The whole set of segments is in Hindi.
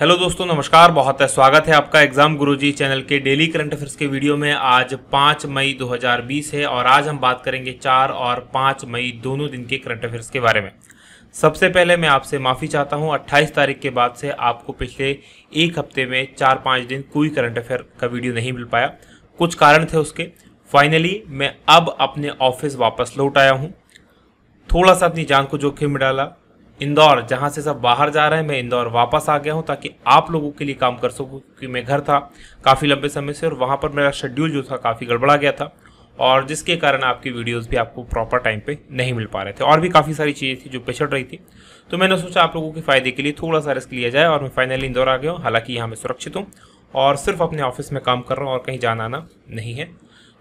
हेलो दोस्तों नमस्कार बहुत है स्वागत है आपका एग्जाम गुरुजी चैनल के डेली करंट अफेयर्स के वीडियो में आज 5 मई 2020 है और आज हम बात करेंगे 4 और 5 मई दोनों दिन के करंट अफेयर्स के बारे में सबसे पहले मैं आपसे माफ़ी चाहता हूं 28 तारीख के बाद से आपको पिछले एक हफ्ते में चार पाँच दिन कोई करंट अफेयर का वीडियो नहीं मिल पाया कुछ कारण थे उसके फाइनली मैं अब अपने ऑफिस वापस लौट आया हूँ थोड़ा सा अपनी जान को जोखिम में डाला इंदौर जहाँ से सब बाहर जा रहे हैं मैं इंदौर वापस आ गया हूँ ताकि आप लोगों के लिए काम कर सकूँ क्योंकि मैं घर था काफ़ी लंबे समय से और वहाँ पर मेरा शेड्यूल जो था काफ़ी गड़बड़ा गया था और जिसके कारण आपकी वीडियोस भी आपको प्रॉपर टाइम पे नहीं मिल पा रहे थे और भी काफ़ी सारी चीज़ें थी जो पिछड़ रही थी तो मैंने सोचा आप लोगों के फ़ायदे के लिए थोड़ा सा रिस्क लिया जाए और मैं फाइनली इंदौर आ गया हूँ हालांकि यहाँ मैं सुरक्षित हूँ और सिर्फ अपने ऑफिस में काम कर रहा हूँ और कहीं जाना आना नहीं है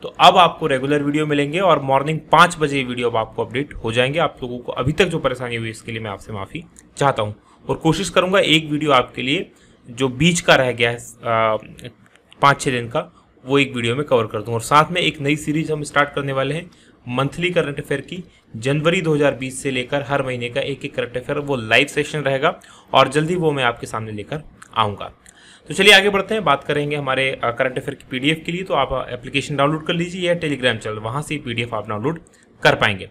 तो अब आपको रेगुलर वीडियो मिलेंगे और मॉर्निंग पाँच बजे वीडियो अब आपको अपडेट हो जाएंगे आप लोगों को अभी तक जो परेशानी हुई इसके लिए मैं आपसे माफ़ी चाहता हूँ और कोशिश करूँगा एक वीडियो आपके लिए जो बीच का रह गया है पाँच छः दिन का वो एक वीडियो में कवर कर दूँ और साथ में एक नई सीरीज हम स्टार्ट करने वाले हैं मंथली करंट अफेयर की जनवरी 2020 से लेकर हर महीने का एक एक करंट अफेयर वो लाइव सेशन रहेगा और जल्दी वो मैं आपके सामने लेकर आऊँगा तो चलिए आगे बढ़ते हैं बात करेंगे हमारे करंट अफेयर की पीडीएफ के लिए तो आप एप्लीकेशन डाउनलोड कर लीजिए या टेलीग्राम चैनल वहाँ से पीडीएफ आप डाउनलोड कर पाएंगे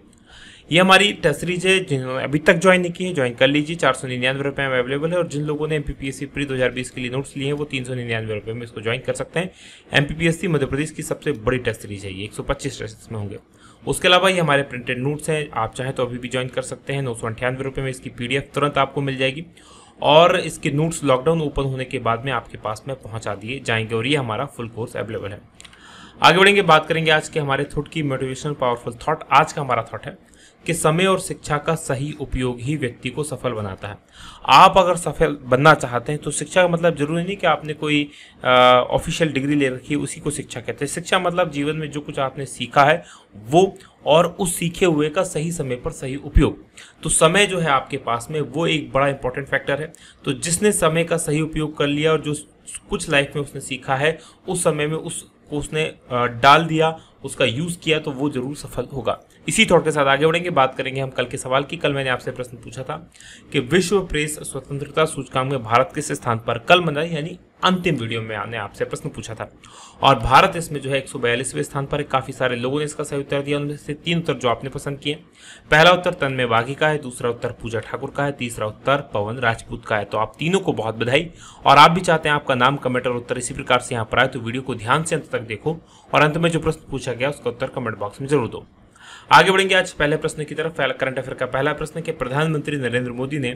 ये हमारी टेस्ट सीरीज है जिन्होंने अभी तक ज्वाइन नहीं की है ज्वाइन कर लीजिए चार सौ निन्यानवे रुपये में अवेलेबल है और जिन लोगों ने एम पी पी प्री दो हज़ार बीस के लिए नोट्स लिए हैं वो तीन सौ निन्यानवे रुपये में इसको ज्वाइन कर सकते हैं M P P S C Madhya Pradesh की सबसे बड़ी टेस्ट सीरीज है ये एक सौ पच्चीस टेस्ट में होंगे उसके अलावा ये हमारे प्रिंटेड नोट्स हैं आप चाहें तो अभी भी ज्वाइन कर सकते हैं नौ सौ अंठानवे में इसकी पी तुरंत आपको मिल जाएगी और इसके नोट्स लॉकडाउन ओपन होने के बाद में आपके पास में पहुंचा दिए जाएंगे और ये हमारा फुल कोर्स अवेलेबल है आगे बढ़ेंगे बात करेंगे आज के हमारे थॉट की मोटिवेशनल पावरफुल थॉट आज का हमारा थॉट है कि समय और शिक्षा का सही उपयोग ही व्यक्ति को सफल बनाता है आप अगर सफल बनना चाहते हैं तो शिक्षा का मतलब जरूरी नहीं कि आपने कोई ऑफिशियल डिग्री ले रखी है उसी को शिक्षा कहते हैं शिक्षा मतलब जीवन में जो कुछ आपने सीखा है वो और उस सीखे हुए का सही समय पर सही उपयोग तो समय जो है आपके पास में वो एक बड़ा इंपॉर्टेंट फैक्टर है तो जिसने समय का सही उपयोग कर लिया और जो कुछ लाइफ में उसने सीखा है उस समय में उस को उसने डाल दिया उसका यूज़ किया तो वो जरूर सफल होगा इसी थॉट के साथ आगे बढ़ेंगे बात करेंगे हम कल के सवाल की कल मैंने आपसे प्रश्न पूछा था कि विश्व प्रेस स्वतंत्रता सूचकांक में भारत किस स्थान पर कल मनाई यानी अंतिम वीडियो में आने आपसे प्रश्न पूछा था और भारत इसमें जो है एक स्थान पर काफ़ी सारे लोगों ने इसका सही उत्तर दिया उनमें से तीन उत्तर जो आपने पसंद किए पहला उत्तर तन्मय वाघी का है दूसरा उत्तर पूजा ठाकुर का है तीसरा उत्तर पवन राजपूत का है तो आप तीनों को बहुत बधाई और आप भी चाहते हैं आपका नाम कमेंट और उत्तर इसी प्रकार से यहाँ पर आए तो वीडियो को ध्यान से अंत तक देखो और अंत में जो प्रश्न पूछा गया उसका उत्तर कमेंट बॉक्स में जरूर दो आगे बढ़ेंगे आज पहले प्रश्न की तरफ करंट अफेयर का पहला प्रश्न कि प्रधानमंत्री नरेंद्र मोदी ने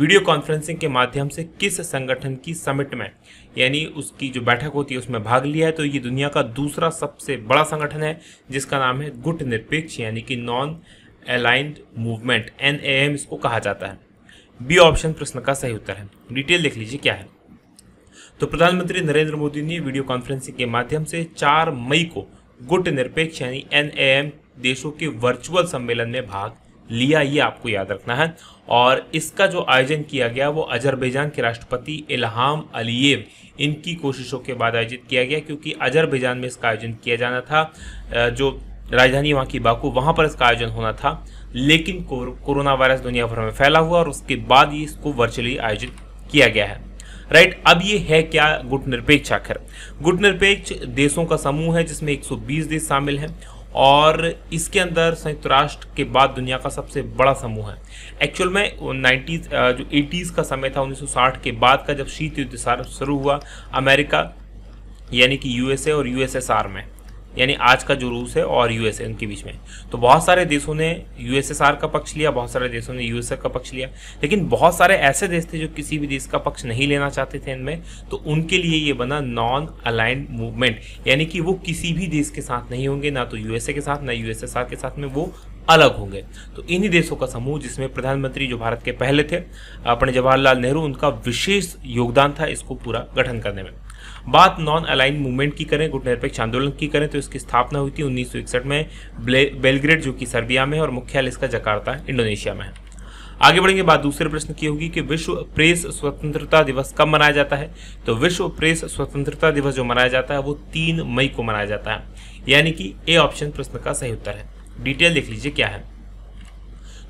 वीडियो कॉन्फ्रेंसिंग के माध्यम से किस संगठन की समिट में यानी उसकी जो बैठक होती है उसमें भाग लिया है तो ये दुनिया का दूसरा सबसे बड़ा संगठन है जिसका नाम है गुट निरपेक्ष यानी कि नॉन अलाइंड मूवमेंट एन इसको कहा जाता है बी ऑप्शन प्रश्न का सही उत्तर है डिटेल देख लीजिए क्या है तो प्रधानमंत्री नरेंद्र मोदी ने वीडियो कॉन्फ्रेंसिंग के माध्यम से 4 मई को गुट निरपेक्ष यानी एन देशों के वर्चुअल सम्मेलन में भाग लिया ये आपको याद रखना है और इसका जो आयोजन किया गया वो अजरबैजान के राष्ट्रपति इलाहाम अलीयेव इनकी कोशिशों के बाद आयोजित किया गया क्योंकि अजरबैजान में इसका आयोजन किया जाना था जो राजधानी वहाँ की बाकू वहाँ पर इसका आयोजन होना था लेकिन कोरोना वायरस दुनिया भर में फैला हुआ और उसके बाद ही इसको वर्चुअली आयोजित किया गया है राइट right, अब ये है क्या गुट निरपेक्ष आखिर गुट निरपेक्ष देशों का समूह है जिसमें 120 देश शामिल हैं और इसके अंदर संयुक्त राष्ट्र के बाद दुनिया का सबसे बड़ा समूह है एक्चुअल में नाइन्टीज जो एटीज़ का समय था 1960 के बाद का जब शीत युद्ध शुरू हुआ अमेरिका यानी कि यूएसए और यूएसएसआर में यानी आज का जो रूस है और यूएसए उनके बीच में तो बहुत सारे देशों ने यूएसएसआर का पक्ष लिया बहुत सारे देशों ने यूएसए का पक्ष लिया लेकिन बहुत सारे ऐसे देश थे जो किसी भी देश का पक्ष नहीं लेना चाहते थे इनमें तो उनके लिए ये बना नॉन अलाइंड मूवमेंट यानी कि वो किसी भी देश के साथ नहीं होंगे ना तो यूएसए के साथ ना यूएसएसआर के साथ में वो अलग होंगे तो इन्हीं देशों का समूह जिसमें प्रधानमंत्री जो भारत के पहले थे अपने जवाहरलाल नेहरू उनका विशेष योगदान था इसको पूरा गठन करने में बात नॉन अलाइन मूवमेंट की करें गुट निरपेक्ष आंदोलन की करें तो इसकी स्थापना हुई थी उन्नीस में बेलग्रेड जो कि सर्बिया में और मुख्यालय इसका जकार्ता इंडोनेशिया में है आगे बढ़ेंगे बात दूसरे प्रश्न की होगी कि विश्व प्रेस स्वतंत्रता दिवस कब मनाया जाता है तो विश्व प्रेस स्वतंत्रता दिवस जो मनाया जाता है वो तीन मई को मनाया जाता है यानी कि ए ऑप्शन प्रश्न का सही उत्तर है डिटेल देख लीजिए क्या है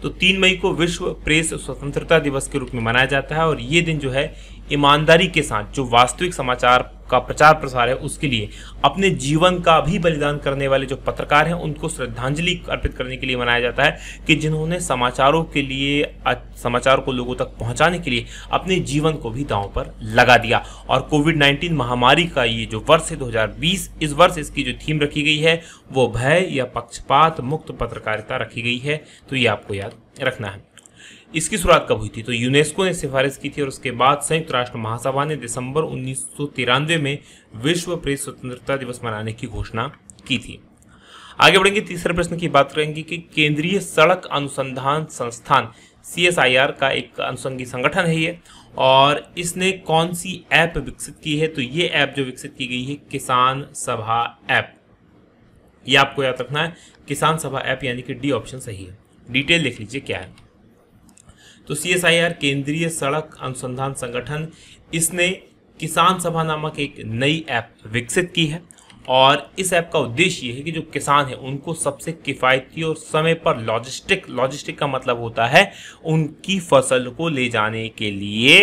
तो तीन मई को विश्व प्रेस स्वतंत्रता दिवस के रूप में मनाया जाता है और ये दिन जो है ईमानदारी के साथ जो वास्तविक समाचार का प्रचार प्रसार है उसके लिए अपने जीवन का भी बलिदान करने वाले जो पत्रकार हैं उनको श्रद्धांजलि अर्पित करने के लिए मनाया जाता है कि जिन्होंने समाचारों के लिए समाचार को लोगों तक पहुंचाने के लिए अपने जीवन को भी दांव पर लगा दिया और कोविड 19 महामारी का ये जो वर्ष है 2020 इस वर्ष इसकी जो थीम रखी गई है वो भय या पक्षपात मुक्त पत्रकारिता रखी गई है तो ये आपको याद रखना है इसकी शुरुआत कब हुई थी तो यूनेस्को ने सिफारिश की थी और उसके बाद संयुक्त राष्ट्र महासभा ने दिसंबर उन्नीस में विश्व प्रेस स्वतंत्रता दिवस मनाने की घोषणा की थी आगे बढ़ेंगे तीसरे प्रश्न की बात करेंगे कि केंद्रीय सड़क अनुसंधान संस्थान सी का एक अनुसंगी संगठन है ये और इसने कौन सी ऐप विकसित की है तो ये ऐप जो विकसित की गई है किसान सभा ऐप ये आपको याद रखना है किसान सभा ऐप यानी कि डी ऑप्शन सही है डिटेल देख लीजिए क्या है तो सी केंद्रीय सड़क अनुसंधान संगठन इसने किसान सभा नामक एक नई ऐप विकसित की है और इस ऐप का उद्देश्य ये है कि जो किसान है उनको सबसे किफ़ायती और समय पर लॉजिस्टिक लॉजिस्टिक का मतलब होता है उनकी फसल को ले जाने के लिए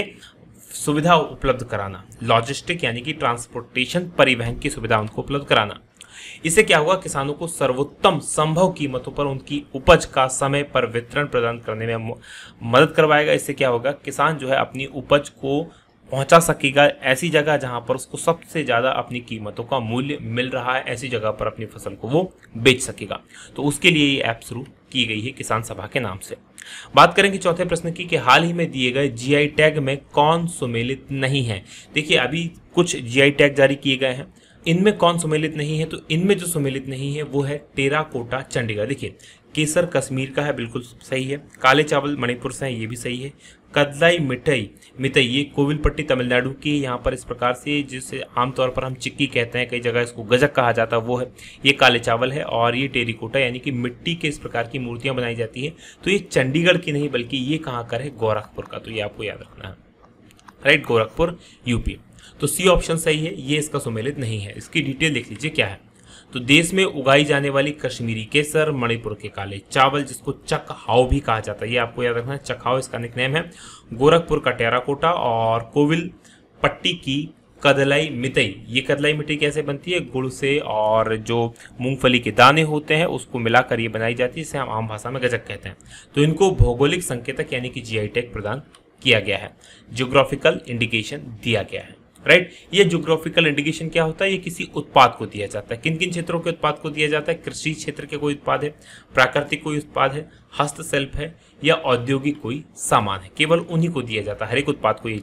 सुविधा उपलब्ध कराना लॉजिस्टिक यानी कि ट्रांसपोर्टेशन परिवहन की सुविधा उनको उपलब्ध कराना इससे क्या हुआ किसानों को सर्वोत्तम संभव कीमतों पर उनकी उपज का समय पर वितरण प्रदान करने में मदद करवाएगा इससे क्या होगा किसान जो है अपनी उपज को पहुंचा सकेगा ऐसी जगह जहां पर उसको सबसे ज़्यादा अपनी कीमतों का मूल्य मिल रहा है ऐसी जगह पर अपनी फसल को वो बेच सकेगा तो उसके लिए ये ऐप शुरू की गई है किसान सभा के नाम से बात करेंगे चौथे प्रश्न की कि हाल ही में दिए गए जीआई टैग में कौन सुमेलित नहीं है देखिए अभी कुछ जीआई टैग जारी किए गए हैं इनमें कौन सुमेलित नहीं है तो इनमें जो सुमेलित नहीं है वो है टेरा कोटा चंडीगढ़ देखिए केसर कश्मीर का है बिल्कुल सही है काले चावल मणिपुर से है ये भी सही है कदलाई मिठई मिठई ये कोविलपट्टी तमिलनाडु की यहाँ पर इस प्रकार से जिसे आमतौर पर हम चिक्की कहते हैं कई जगह इसको गजक कहा जाता है वो है ये काले चावल है और ये टेरिकोटा यानी कि मिट्टी के इस प्रकार की मूर्तियाँ बनाई जाती हैं तो ये चंडीगढ़ की नहीं बल्कि ये कहाँ कर है गोरखपुर का तो ये आपको याद रखना है राइट गोरखपुर यूपी तो सी ऑप्शन सही है ये इसका सुमेलित नहीं है इसकी डिटेल देख लीजिए क्या है तो देश में उगाई जाने वाली कश्मीरी केसर मणिपुर के काले चावल जिसको चक हाव भी कहा जाता है ये आपको याद रखना है चक हाव इसका निकनेम है गोरखपुर का टेराकोटा और कोविल पट्टी की कदलाई मितई ये कदलाई मिट्टी कैसे बनती है गुड़ से और जो मूंगफली के दाने होते हैं उसको मिलाकर ये बनाई जाती है इसे हम आम भाषा में गजक कहते हैं तो इनको भौगोलिक संकेतक यानी कि जी टैग प्रदान किया गया है जियोग्राफिकल इंडिकेशन दिया गया है राइट ये जोग्राफिकल इंडिकेशन क्या होता है ये किसी उत्पाद को दिया जाता है किन किन क्षेत्रों के उत्पाद को दिया जाता है कृषि क्षेत्र के कोई उत्पाद है प्राकृतिक कोई उत्पाद है हस्तशिल्प है या औद्योगिक कोई सामान है केवल उन्हीं को दिया जाता है हर एक उत्पाद को ये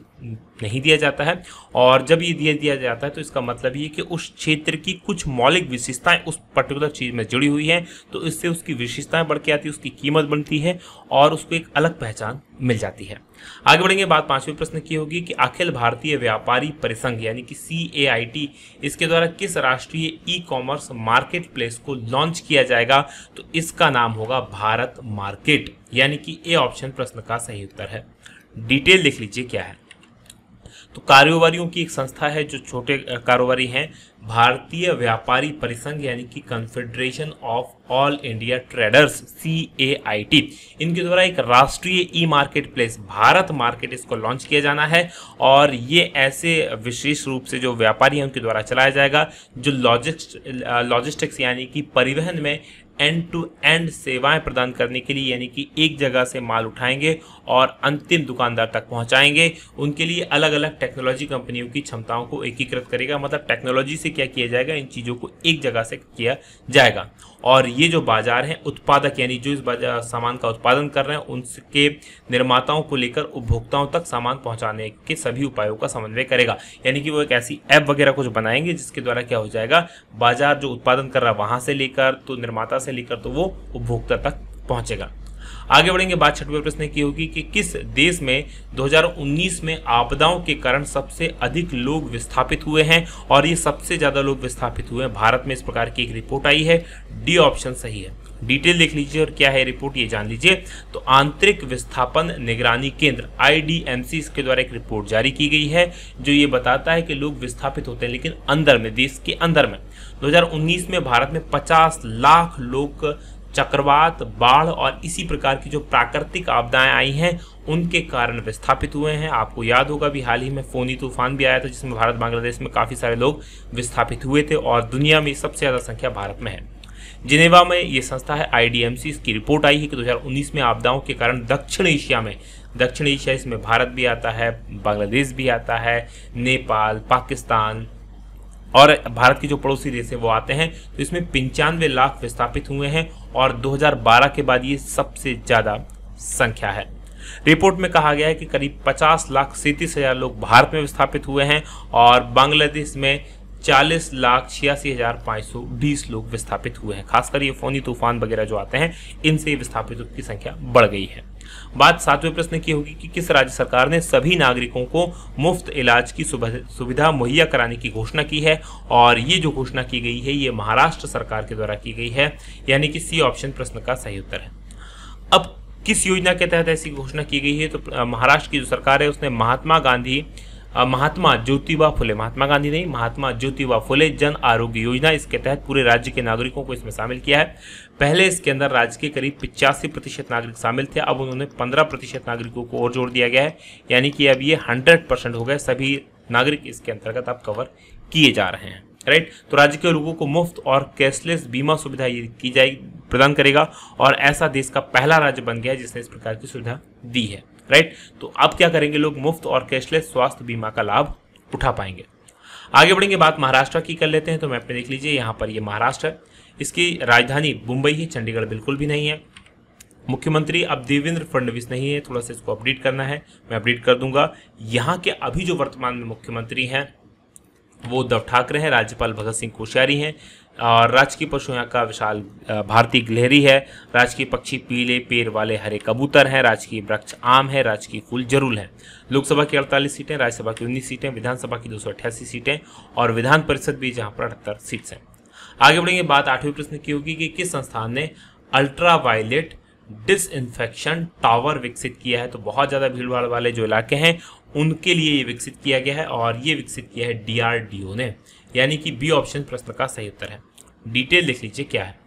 नहीं दिया जाता है और जब ये दिया दिया जाता है तो इसका मतलब ये कि उस क्षेत्र की कुछ मौलिक विशेषताएं उस पर्टिकुलर चीज़ में जुड़ी हुई हैं तो इससे उसकी विशेषताएं बढ़ के आती है उसकी कीमत बनती है और उसको एक अलग पहचान मिल जाती है आगे बढ़ेंगे बात पांचवें प्रश्न की होगी कि अखिल भारतीय व्यापारी परिसंघ यानी कि सी इसके द्वारा किस राष्ट्रीय ई कॉमर्स मार्केट प्लेस को लॉन्च किया जाएगा तो इसका नाम होगा भारत मार्केट यानी कि ए ऑप्शन प्रश्न का सही उत्तर है डिटेल देख लीजिए क्या है तो कारोबारियों की एक संस्था है जो छोटे कारोबारी हैं भारतीय व्यापारी परिसंघ यानी कि Confederation of All India Traders C A I T इनके द्वारा एक राष्ट्रीय e marketplace Bharat market इसको लॉन्च किया जाना है और ये ऐसे विशेष रूप से जो व्यापारी हैं उनके द्वारा चलाया जाएगा जो लॉजिस्ट लॉजिस्टिक्स यानी कि परिवहन में एंड टू एंड सेवाएं प्रदान करने के लिए यानी कि एक जगह से माल उठाएंगे और अंतिम दुकानदार तक पहुंचाएंगे उनके लिए अलग अलग टेक्नोलॉजी कंपनियों की क्षमताओं को एकीकृत करेगा मतलब टेक्नोलॉजी से क्या किया जाएगा इन चीज़ों को एक जगह से किया जाएगा और ये जो बाजार हैं उत्पादक यानी जो इस बाजार सामान का उत्पादन कर रहे हैं उनके निर्माताओं को लेकर उपभोक्ताओं तक सामान पहुंचाने के सभी उपायों का समन्वय करेगा यानी कि वो एक ऐसी ऐप वगैरह कुछ बनाएंगे जिसके द्वारा क्या हो जाएगा बाजार जो उत्पादन कर रहा है वहाँ से लेकर तो निर्माता से लेकर तो वो उपभोक्ता तक पहुँचेगा आगे बढ़ेंगे बात छठवें प्रश्न की होगी कि किस देश में 2019 में आपदाओं के कारण सबसे अधिक लोग विस्थापित हुए हैं और ये सबसे ज़्यादा लोग विस्थापित हुए हैं भारत में इस प्रकार की एक रिपोर्ट आई है डी ऑप्शन सही है डिटेल देख लीजिए और क्या है रिपोर्ट ये जान लीजिए तो आंतरिक विस्थापन निगरानी केंद्र आईडीएमसी इसके द्वारा एक रिपोर्ट जारी की गई है जो ये बताता है कि लोग विस्थापित होते हैं लेकिन अंदर में देश के अंदर में 2019 में भारत में 50 लाख लोग चक्रवात बाढ़ और इसी प्रकार की जो प्राकृतिक आपदाएं आई हैं उनके कारण विस्थापित हुए हैं आपको याद होगा भी हाल ही में फोनी तूफान भी आया था जिसमें भारत बांग्लादेश में काफ़ी सारे लोग विस्थापित हुए थे और दुनिया में सबसे ज़्यादा संख्या भारत में है जिनेवा में ये संस्था है आईडीएमसी इसकी रिपोर्ट आई है कि 2019 में आपदाओं के कारण दक्षिण एशिया में दक्षिण एशिया इसमें भारत भी आता है बांग्लादेश भी आता है नेपाल पाकिस्तान और भारत की जो पड़ोसी देश है वो आते हैं तो इसमें पंचानवे लाख विस्थापित हुए हैं और 2012 के बाद ये सबसे ज़्यादा संख्या है रिपोर्ट में कहा गया है कि करीब 50 लाख सैंतीस हज़ार लोग भारत में विस्थापित हुए हैं और बांग्लादेश में चालीस लाख छियासी हजार पाँच सौ बीस लोग विस्थापित हुए हैं खासकर ये फोनी तूफान वगैरह जो आते हैं इनसे विस्थापितों की संख्या बढ़ गई है बात सातवें प्रश्न की होगी कि किस राज्य सरकार ने सभी नागरिकों को मुफ्त इलाज की सुविधा मुहैया कराने की घोषणा की है और ये जो घोषणा की गई है ये महाराष्ट्र सरकार के द्वारा की गई है यानी कि सी ऑप्शन प्रश्न का सही उत्तर है अब किस योजना के तहत ऐसी घोषणा की गई है तो महाराष्ट्र की जो सरकार है उसने महात्मा गांधी महात्मा ज्योतिबा फुले महात्मा गांधी नहीं महात्मा ज्योतिबा फुले जन आरोग्य योजना इसके तहत पूरे राज्य के नागरिकों को इसमें शामिल किया है पहले इसके अंदर राज्य के करीब पिचासी प्रतिशत नागरिक शामिल थे अब उन्होंने पंद्रह प्रतिशत नागरिकों को और जोड़ दिया गया है यानी कि अब ये हंड्रेड परसेंट हो गए सभी नागरिक इसके अंतर्गत अब कवर किए जा रहे हैं राइट तो राज्य के लोगों को मुफ्त और कैशलेस बीमा सुविधा की जाएगी प्रदान करेगा और ऐसा देश का पहला राज्य बन गया है जिसने इस प्रकार की सुविधा दी है राइट तो अब क्या करेंगे लोग मुफ्त और कैशलेस स्वास्थ्य बीमा का लाभ उठा पाएंगे आगे बढ़ेंगे बात महाराष्ट्र की कर लेते हैं तो मैप में देख लीजिए यहाँ पर ये महाराष्ट्र है इसकी राजधानी मुंबई है चंडीगढ़ बिल्कुल भी नहीं है मुख्यमंत्री अब देवेंद्र फडणवीस नहीं है थोड़ा सा इसको अपडेट करना है मैं अपडेट कर दूंगा यहाँ के अभी जो वर्तमान में मुख्यमंत्री हैं वो उद्धव ठाकरे हैं राज्यपाल भगत सिंह कोश्यारी हैं और राजकीय पशु यहाँ का विशाल भारतीय गिलहरी है राजकीय पक्षी पीले पेड़ वाले हरे कबूतर हैं राजकीय वृक्ष आम है राजकीय फूल जरूल है लोकसभा की अड़तालीस सीटें राज्यसभा की उन्नीस सीटें विधानसभा की दो सीटें और विधान परिषद भी जहाँ पर अठहत्तर सीट्स हैं आगे बढ़ेंगे बात आठवीं प्रश्न की होगी कि किस संस्थान ने अल्ट्रा वायलेट डिसइंफेक्शन टावर विकसित किया है तो बहुत ज़्यादा भीड़ भाड़ वाले जो इलाके हैं उनके लिए ये विकसित किया गया है और ये विकसित किया है डीआरडीओ ने यानी कि बी ऑप्शन प्रश्न का सही उत्तर है डिटेल देख लीजिए क्या है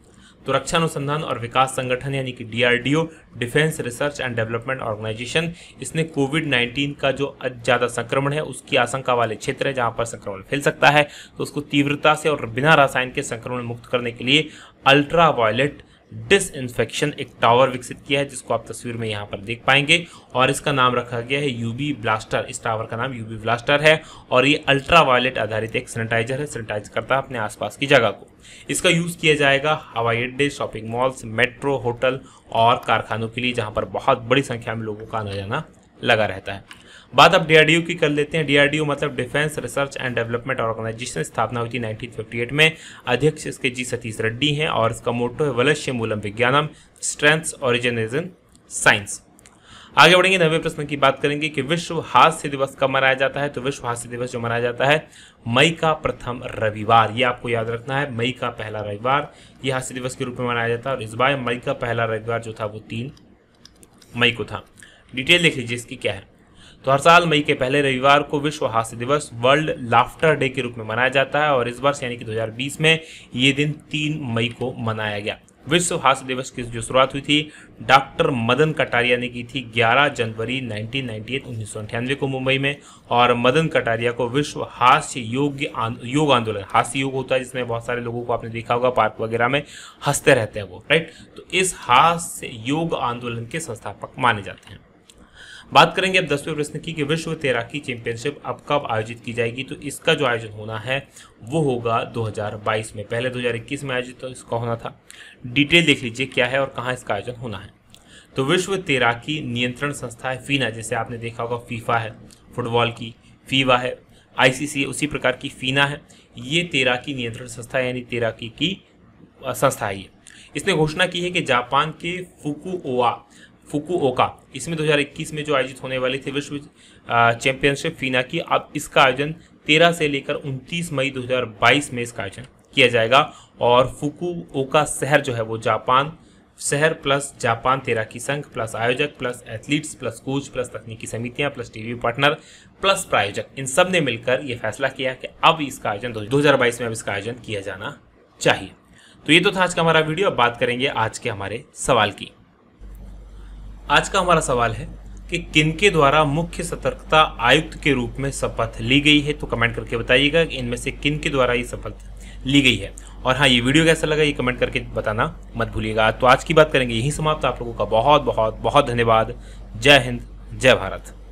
तो रक्षा अनुसंधान और विकास संगठन यानी कि DRDO Defence Research and Development Organisation इसने कोविड 19 का जो ज़्यादा संक्रमण है उसकी आशंका वाले क्षेत्र है जहां पर संक्रमण फैल सकता है तो उसको तीव्रता से और बिना रासायन के संक्रमण मुक्त करने के लिए अल्ट्रा वायलेट डिसइंफेक्शन एक टावर विकसित किया है जिसको आप तस्वीर में यहाँ पर देख पाएंगे और इसका नाम रखा गया है यूबी ब्लास्टर इस टावर का नाम यूबी ब्लास्टर है और ये अल्ट्रा वायलेट आधारित एक सैनिटाइजर है सैनिटाइज करता है अपने आसपास की जगह को इसका यूज़ किया जाएगा हवाई अड्डे शॉपिंग मॉल्स मेट्रो होटल और कारखानों के लिए जहाँ पर बहुत बड़ी संख्या में लोगों का आना जाना लगा रहता है बात अब डीआरडीओ की कर लेते हैं डीआरडीओ मतलब Defence Research and Development Organisation स्थापना हुई थी 1958 में अध्यक्ष इसके जी सतीश रेड्डी हैं और इसका मोटो है वलश्य मूलम विज्ञानम स्ट्रेंथ्स ओरिजिन इज साइंस आगे बढ़ेंगे नवे प्रश्न की बात करेंगे कि विश्व हास्य दिवस कब मनाया जाता है तो विश्व हास्य दिवस जो मनाया जाता है मई का प्रथम रविवार ये आपको याद रखना है मई का पहला रविवार ये हास्य दिवस के रूप में मनाया जाता है और इस बार मई का पहला रविवार जो था वो तीन मई को था डिटेल देख लीजिए इसकी क्या है तो हर साल मई के पहले रविवार को विश्व हास्य दिवस वर्ल्ड लाफ्टर डे के रूप में मनाया जाता है और इस वर्ष यानी कि 2020 में ये दिन 3 मई को मनाया गया विश्व हास्य दिवस की जो शुरुआत हुई थी डॉक्टर मदन कटारिया ने की थी 11 जनवरी 1998 उन्नीस को मुंबई में और मदन कटारिया को विश्व हास्य योग्य योग आंदोलन हास्य योग होता है जिसमें बहुत सारे लोगों को आपने देखा होगा पार्क वगैरह में हंसते रहते हैं वो राइट तो इस हास्य योग आंदोलन के संस्थापक माने जाते हैं बात करेंगे अब दसवें प्रश्न की कि विश्व तैराकी चैंपियनशिप अब कब आयोजित की जाएगी तो इसका जो आयोजन होना है वो होगा 2022 में पहले 2021 में आयोजित तो इसका होना था डिटेल देख लीजिए क्या है और कहाँ इसका आयोजन होना है तो विश्व तैराकी नियंत्रण संस्था है फीना जैसे आपने देखा होगा फीफा है फुटबॉल की फीवा है आईसीसी उसी प्रकार की फीना है ये तैराकी नियंत्रण संस्था यानी तैराकी की संस्था है इसने घोषणा की है कि जापान के फुकुओआ फुकुओका इसमें 2021 में जो आयोजित होने वाली थी विश्व चैंपियनशिप फीना की अब इसका आयोजन 13 से लेकर 29 मई 2022 में इसका आयोजन किया जाएगा और फुकुओका शहर जो है वो जापान शहर प्लस जापान तैराकी संघ प्लस आयोजक plus athletes plus coach plus तकनीकी समितियां प्लस टीवी पार्टनर प्लस प्रायोजक इन सब ने मिलकर ये फैसला किया कि अब इसका आयोजन 2022 में अब इसका आयोजन किया जाना चाहिए तो ये तो था आज का हमारा वीडियो अब बात करेंगे आज के हमारे सवाल की आज का हमारा सवाल है कि किनके द्वारा मुख्य सतर्कता आयुक्त के रूप में शपथ ली गई है तो कमेंट करके बताइएगा कि इनमें से किनके द्वारा ये शपथ ली गई है और हाँ ये वीडियो कैसा लगा ये कमेंट करके बताना मत भूलिएगा तो आज की बात करेंगे यही समाप्त आप लोगों का बहुत बहुत बहुत धन्यवाद जय हिंद जय भारत